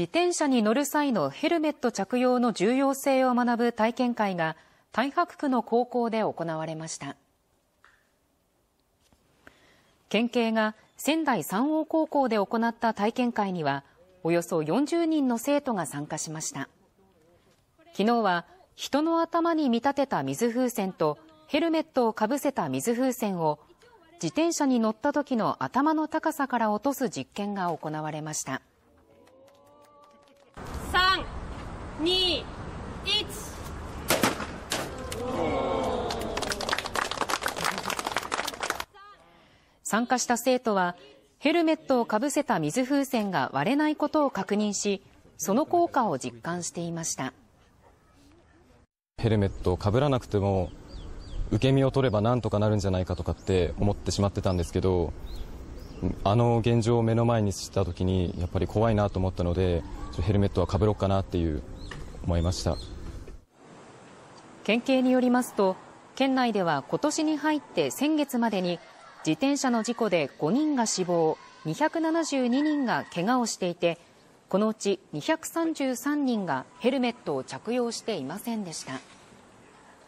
自転車に乗る際のヘルメット着用の重要性を学ぶ体験会が太白区の高校で行われました県警が仙台三王高校で行った体験会にはおよそ40人の生徒が参加しました昨日は人の頭に見立てた水風船とヘルメットをかぶせた水風船を自転車に乗った時の頭の高さから落とす実験が行われました2、参加した生徒はヘルメットをかぶせた水風船が割れないことを確認しその効果を実感していましたヘルメットをかぶらなくても受け身を取ればなんとかなるんじゃないかとかって思ってしまってたんですけどあの現状を目の前にしたときに、やっぱり怖いなと思ったので、ヘルメットはかぶろうかなっていう思いました県警によりますと、県内では今年に入って先月までに、自転車の事故で5人が死亡、272人がけがをしていて、このうち233人がヘルメットを着用していませんでした。